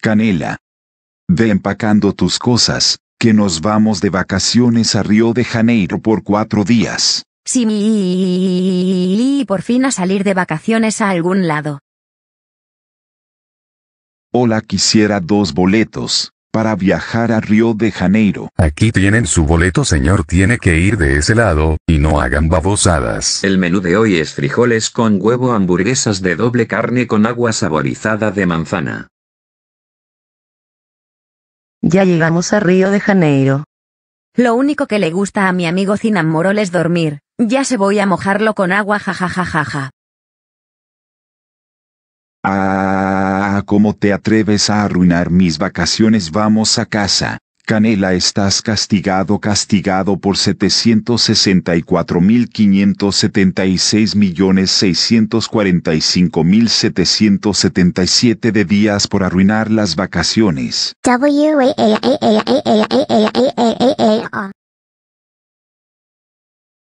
Canela. Ve empacando tus cosas, que nos vamos de vacaciones a Río de Janeiro por cuatro días. Sí, y por fin a salir de vacaciones a algún lado. Hola, quisiera dos boletos, para viajar a Río de Janeiro. Aquí tienen su boleto, señor, tiene que ir de ese lado, y no hagan babosadas. El menú de hoy es frijoles con huevo, hamburguesas de doble carne con agua saborizada de manzana, ya llegamos a Río de Janeiro. Lo único que le gusta a mi amigo Morol es dormir, ya se voy a mojarlo con agua jajajajaja. Ah, ¿cómo te atreves a arruinar mis vacaciones? Vamos a casa. Canela estás castigado, castigado por setecientos sesenta y cuatro mil quinientos setenta y seis millones seiscientos cuarenta y cinco mil setecientos setenta y siete de días por arruinar las vacaciones.